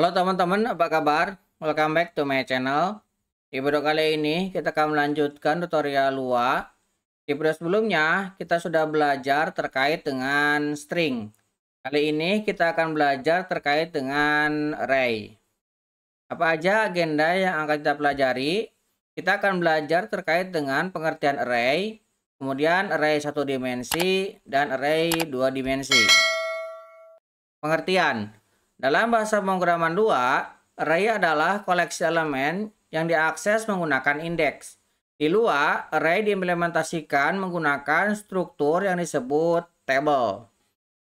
Halo teman-teman, apa kabar? Welcome back to my channel. Di video kali ini kita akan melanjutkan tutorial Lua. Di video sebelumnya kita sudah belajar terkait dengan string. Kali ini kita akan belajar terkait dengan array. Apa aja agenda yang akan kita pelajari? Kita akan belajar terkait dengan pengertian array, kemudian array satu dimensi dan array dua dimensi. Pengertian dalam bahasa pemrograman 2, array adalah koleksi elemen yang diakses menggunakan indeks. Di luar, array diimplementasikan menggunakan struktur yang disebut table.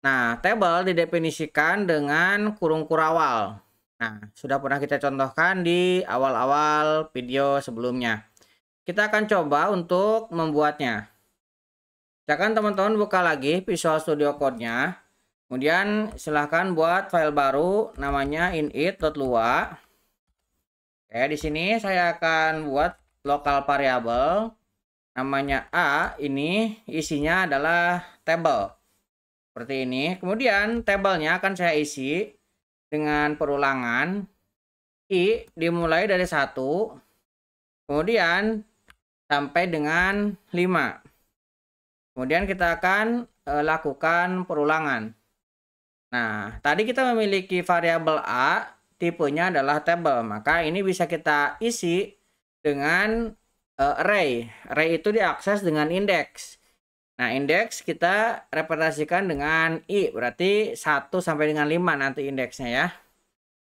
Nah, table didefinisikan dengan kurung kurawal. Nah, sudah pernah kita contohkan di awal-awal video sebelumnya. Kita akan coba untuk membuatnya. Silakan teman-teman buka lagi Visual Studio Code-nya. Kemudian silahkan buat file baru namanya init.lua. Oke, di sini saya akan buat lokal variable namanya A. Ini isinya adalah table. Seperti ini. Kemudian tablenya akan saya isi dengan perulangan. I dimulai dari 1 Kemudian sampai dengan 5. Kemudian kita akan eh, lakukan perulangan. Nah, tadi kita memiliki variabel A, tipenya adalah table. Maka ini bisa kita isi dengan uh, array. Array itu diakses dengan indeks. Nah, indeks kita representasikan dengan i, berarti 1 sampai dengan 5 nanti indeksnya ya.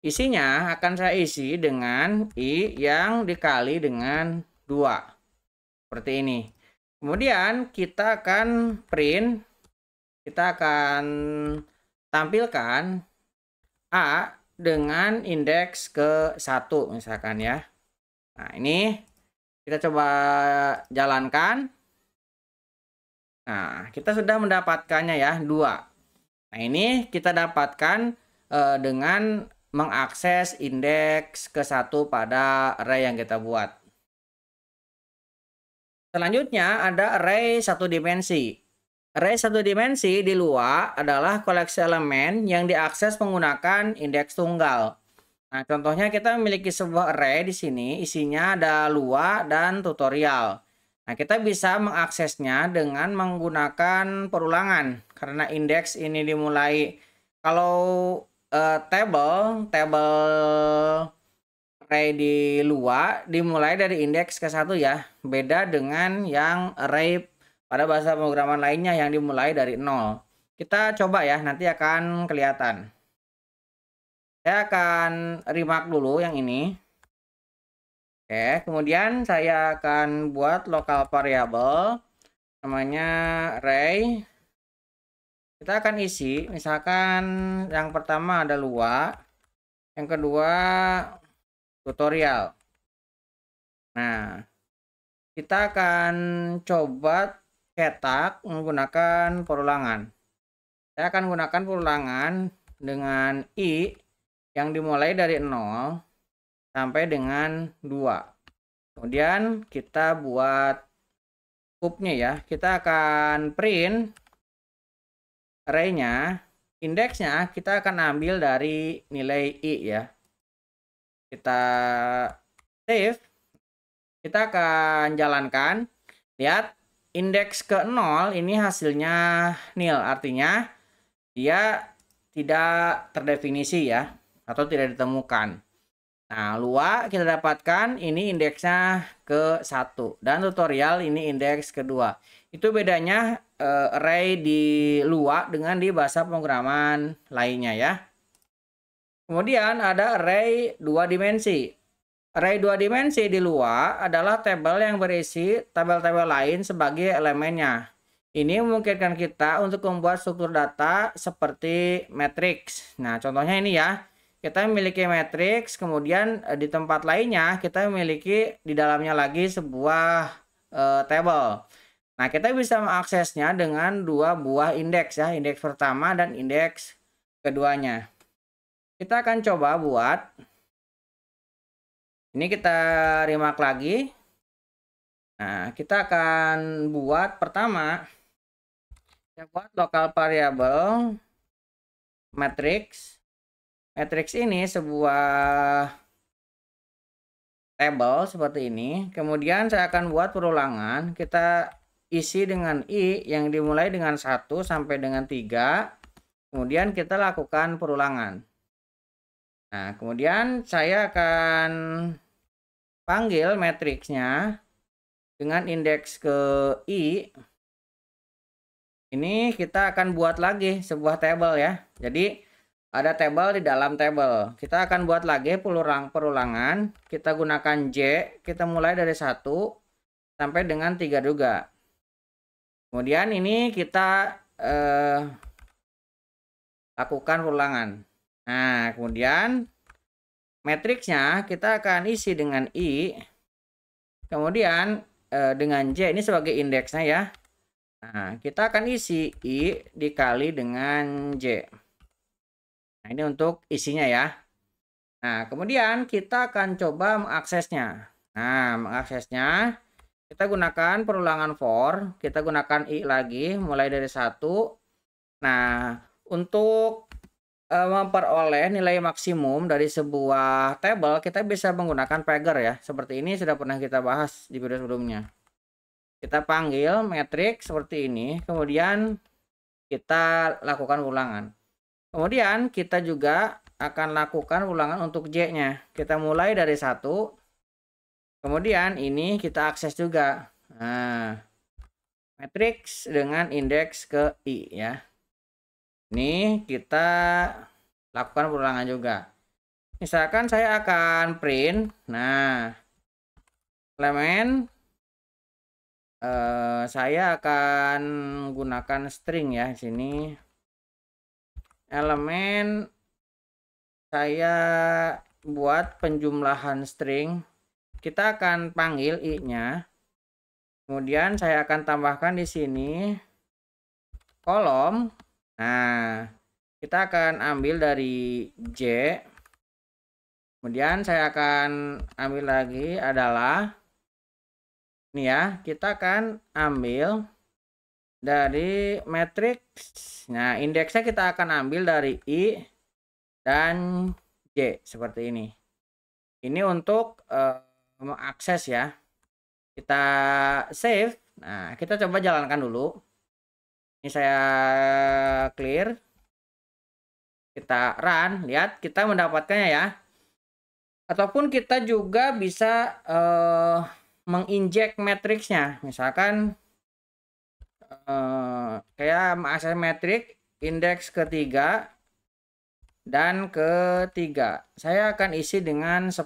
Isinya akan saya isi dengan i yang dikali dengan 2. Seperti ini. Kemudian kita akan print, kita akan tampilkan A dengan indeks ke 1 misalkan ya. Nah, ini kita coba jalankan. Nah, kita sudah mendapatkannya ya, 2. Nah, ini kita dapatkan eh, dengan mengakses indeks ke satu pada array yang kita buat. Selanjutnya ada array satu dimensi. Array satu dimensi di luar adalah koleksi elemen yang diakses menggunakan indeks tunggal. Nah, contohnya kita memiliki sebuah array di sini, isinya ada luar dan tutorial. Nah, kita bisa mengaksesnya dengan menggunakan perulangan karena indeks ini dimulai. Kalau uh, table, table array di luar dimulai dari indeks ke satu ya, beda dengan yang array pada bahasa pemrograman lainnya yang dimulai dari nol. Kita coba ya, nanti akan kelihatan. Saya akan remark dulu yang ini. Oke, kemudian saya akan buat local variable namanya ray. Kita akan isi, misalkan yang pertama ada lua, yang kedua tutorial. Nah, kita akan coba cetak menggunakan perulangan. Saya akan gunakan perulangan dengan I yang dimulai dari 0 sampai dengan 2. Kemudian kita buat cube-nya ya. Kita akan print arraynya. Indeksnya kita akan ambil dari nilai I ya. Kita save. Kita akan jalankan. Lihat Indeks ke 0 ini hasilnya nil, artinya dia tidak terdefinisi ya, atau tidak ditemukan. Nah, luas kita dapatkan ini indeksnya ke 1 dan tutorial ini indeks kedua. Itu bedanya uh, array di luas dengan di bahasa pemrograman lainnya ya. Kemudian ada array dua dimensi. Array dua dimensi di luar adalah tabel yang berisi tabel-tabel lain sebagai elemennya. Ini memungkinkan kita untuk membuat struktur data seperti matriks. Nah, contohnya ini ya. Kita memiliki matriks, kemudian eh, di tempat lainnya kita memiliki di dalamnya lagi sebuah e, eh, tabel. Nah, kita bisa mengaksesnya dengan dua buah indeks ya, indeks pertama dan indeks keduanya. Kita akan coba buat ini kita remark lagi. Nah, kita akan buat pertama kita buat lokal variable matrix. Matrix ini sebuah table seperti ini. Kemudian saya akan buat perulangan. Kita isi dengan i yang dimulai dengan 1 sampai dengan 3. Kemudian kita lakukan perulangan. Nah, kemudian saya akan panggil matriksnya dengan indeks ke i ini kita akan buat lagi sebuah tabel ya jadi ada tabel di dalam tabel kita akan buat lagi perulangan kita gunakan J kita mulai dari satu sampai dengan tiga juga kemudian ini kita eh, lakukan perulangan nah kemudian matriksnya kita akan isi dengan i kemudian eh, dengan j ini sebagai indeksnya ya nah kita akan isi i dikali dengan j nah ini untuk isinya ya nah kemudian kita akan coba mengaksesnya nah mengaksesnya kita gunakan perulangan for kita gunakan i lagi mulai dari satu nah untuk uh, memperoleh nilai maksimum dari sebuah table, kita bisa menggunakan pager ya. Seperti ini sudah pernah kita bahas di video sebelumnya. Kita panggil matrix seperti ini, kemudian kita lakukan ulangan. Kemudian kita juga akan lakukan ulangan untuk J-nya. Kita mulai dari satu, kemudian ini kita akses juga. Nah, matrix dengan indeks ke I ya. Ini kita lakukan perulangan juga. Misalkan saya akan print. Nah, elemen eh, saya akan gunakan string ya di sini. Elemen saya buat penjumlahan string. Kita akan panggil i-nya. Kemudian saya akan tambahkan di sini kolom Nah, kita akan ambil dari J. Kemudian saya akan ambil lagi adalah ini ya, kita akan ambil dari matriks. Nah, indeksnya kita akan ambil dari I dan J seperti ini. Ini untuk uh, mengakses ya. Kita save. Nah, kita coba jalankan dulu ini saya clear kita run lihat kita mendapatkannya ya ataupun kita juga bisa uh, menginjek matriksnya misalkan uh, eh, saya mengakses matrix indeks ketiga dan ketiga saya akan isi dengan 10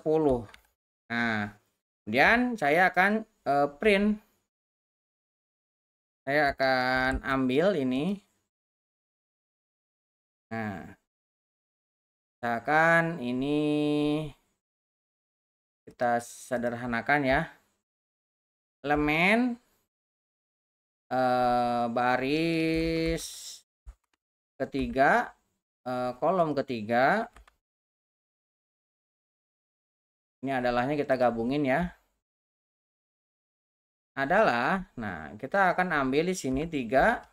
nah kemudian saya akan uh, print saya akan ambil ini nah misalkan ini kita sederhanakan ya elemen eh, baris ketiga eh, kolom ketiga ini adalahnya kita gabungin ya adalah nah kita akan ambil di sini tiga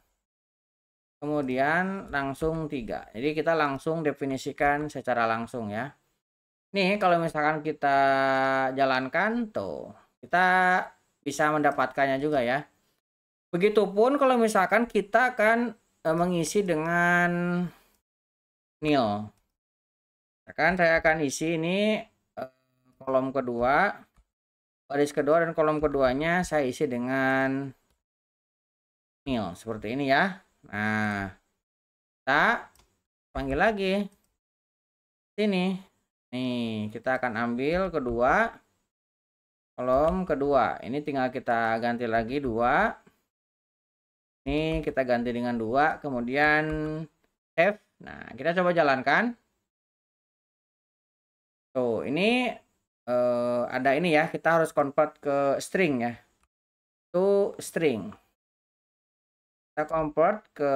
kemudian langsung tiga jadi kita langsung definisikan secara langsung ya nih kalau misalkan kita jalankan tuh kita bisa mendapatkannya juga ya begitupun kalau misalkan kita akan eh, mengisi dengan nil akan ya saya akan isi ini eh, kolom kedua baris kedua dan kolom keduanya saya isi dengan nil seperti ini ya nah kita panggil lagi sini nih kita akan ambil kedua kolom kedua ini tinggal kita ganti lagi dua ini kita ganti dengan dua kemudian f nah kita coba jalankan tuh ini uh, ada ini ya kita harus convert ke string ya to string kita convert ke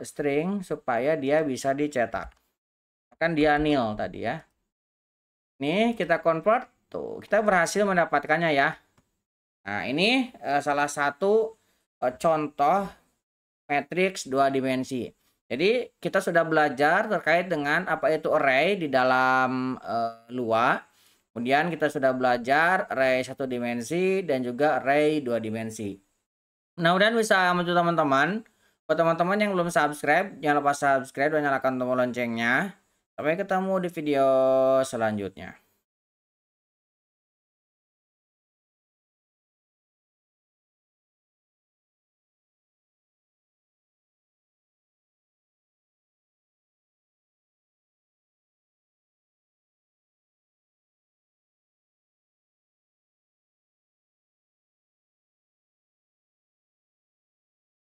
string supaya dia bisa dicetak kan dia nil tadi ya ini kita convert tuh kita berhasil mendapatkannya ya nah ini uh, salah satu uh, contoh matrix dua dimensi jadi kita sudah belajar terkait dengan apa itu array di dalam uh, Lua Kemudian kita sudah belajar array satu dimensi dan juga array dua dimensi. Nah, kemudian bisa membantu teman-teman. Buat teman-teman yang belum subscribe, jangan lupa subscribe dan nyalakan tombol loncengnya. Sampai ketemu di video selanjutnya.